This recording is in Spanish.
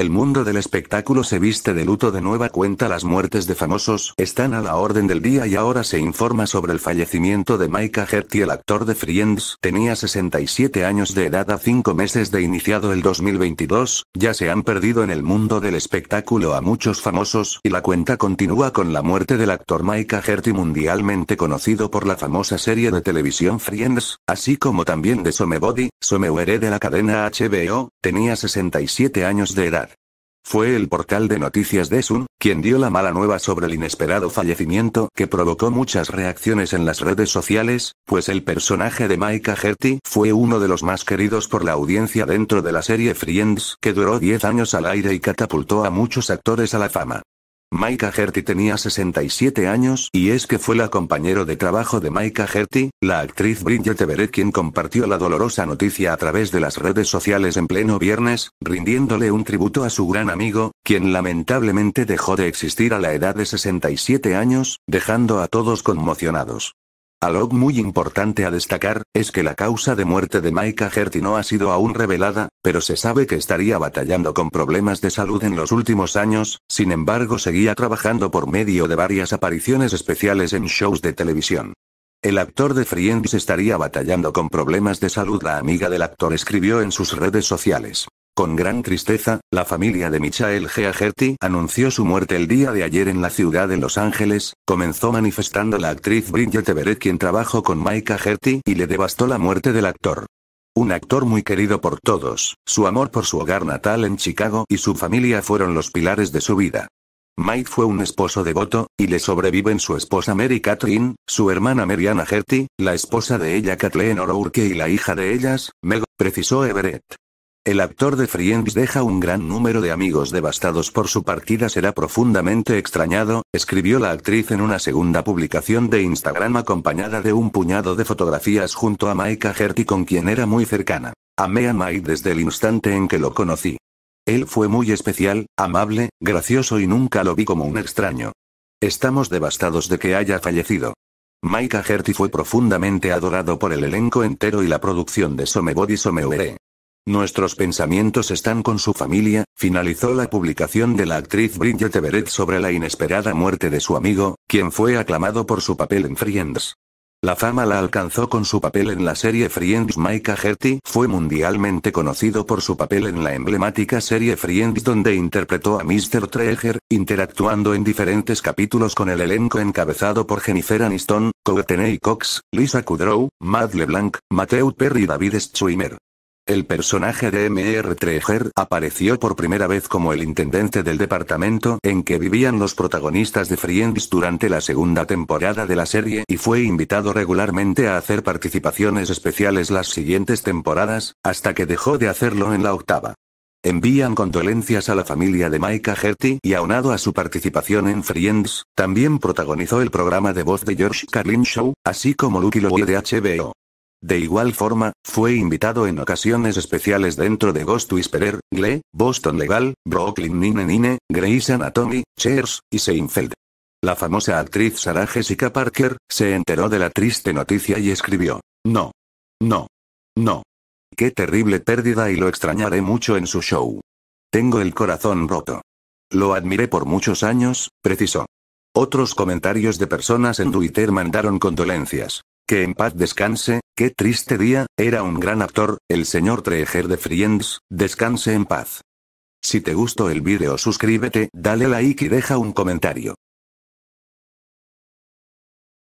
El mundo del espectáculo se viste de luto de nueva cuenta. Las muertes de famosos están a la orden del día y ahora se informa sobre el fallecimiento de Micah Hertie. el actor de Friends. Tenía 67 años de edad a 5 meses de iniciado el 2022. Ya se han perdido en el mundo del espectáculo a muchos famosos y la cuenta continúa con la muerte del actor Micah Hertie, mundialmente conocido por la famosa serie de televisión Friends, así como también de Somebody, Somewhere de la cadena HBO. Tenía 67 años de edad. Fue el portal de noticias de Sun, quien dio la mala nueva sobre el inesperado fallecimiento que provocó muchas reacciones en las redes sociales, pues el personaje de Micah Herty fue uno de los más queridos por la audiencia dentro de la serie Friends que duró 10 años al aire y catapultó a muchos actores a la fama. Maika Hertie tenía 67 años y es que fue la compañero de trabajo de Maika Hertie, la actriz Bridget Everett quien compartió la dolorosa noticia a través de las redes sociales en pleno viernes, rindiéndole un tributo a su gran amigo, quien lamentablemente dejó de existir a la edad de 67 años, dejando a todos conmocionados. Algo muy importante a destacar, es que la causa de muerte de Maika Hertie no ha sido aún revelada, pero se sabe que estaría batallando con problemas de salud en los últimos años, sin embargo seguía trabajando por medio de varias apariciones especiales en shows de televisión. El actor de Friends estaría batallando con problemas de salud. La amiga del actor escribió en sus redes sociales. Con gran tristeza, la familia de Michael Aherty anunció su muerte el día de ayer en la ciudad de Los Ángeles, comenzó manifestando la actriz Bridget Everett quien trabajó con Mike Aherty y le devastó la muerte del actor. Un actor muy querido por todos, su amor por su hogar natal en Chicago y su familia fueron los pilares de su vida. Mike fue un esposo devoto, y le sobreviven su esposa Mary Catherine, su hermana Mariana Gerty, la esposa de ella Kathleen O'Rourke y la hija de ellas, Meg, precisó Everett. El actor de Friends deja un gran número de amigos devastados por su partida. Será profundamente extrañado, escribió la actriz en una segunda publicación de Instagram acompañada de un puñado de fotografías junto a Maika Hertie, con quien era muy cercana. Amé a Mike desde el instante en que lo conocí. Él fue muy especial, amable, gracioso y nunca lo vi como un extraño. Estamos devastados de que haya fallecido. Maika Hertie fue profundamente adorado por el elenco entero y la producción de Somebody Somewhere. Nuestros pensamientos están con su familia, finalizó la publicación de la actriz Bridget Everett sobre la inesperada muerte de su amigo, quien fue aclamado por su papel en Friends. La fama la alcanzó con su papel en la serie Friends. Mike Hertie fue mundialmente conocido por su papel en la emblemática serie Friends donde interpretó a Mr. Treger, interactuando en diferentes capítulos con el elenco encabezado por Jennifer Aniston, Courtney Cox, Lisa Kudrow, Matt LeBlanc, Matthew Perry y David Schwimmer. El personaje de M.R. Treger apareció por primera vez como el intendente del departamento en que vivían los protagonistas de Friends durante la segunda temporada de la serie y fue invitado regularmente a hacer participaciones especiales las siguientes temporadas, hasta que dejó de hacerlo en la octava. Envían condolencias a la familia de Micah Hertie y aunado a su participación en Friends, también protagonizó el programa de voz de George Carlin Show, así como Lucky Lowe de HBO. De igual forma, fue invitado en ocasiones especiales dentro de Ghost Whisperer, Glee, Boston Legal, Brooklyn Nine-Nine, Grey's Anatomy, Cheers, y Seinfeld. La famosa actriz Sarah Jessica Parker, se enteró de la triste noticia y escribió, No. No. No. Qué terrible pérdida y lo extrañaré mucho en su show. Tengo el corazón roto. Lo admiré por muchos años, precisó. Otros comentarios de personas en Twitter mandaron condolencias. Que en paz descanse, qué triste día, era un gran actor, el señor Treger de Friends, descanse en paz. Si te gustó el vídeo suscríbete, dale like y deja un comentario.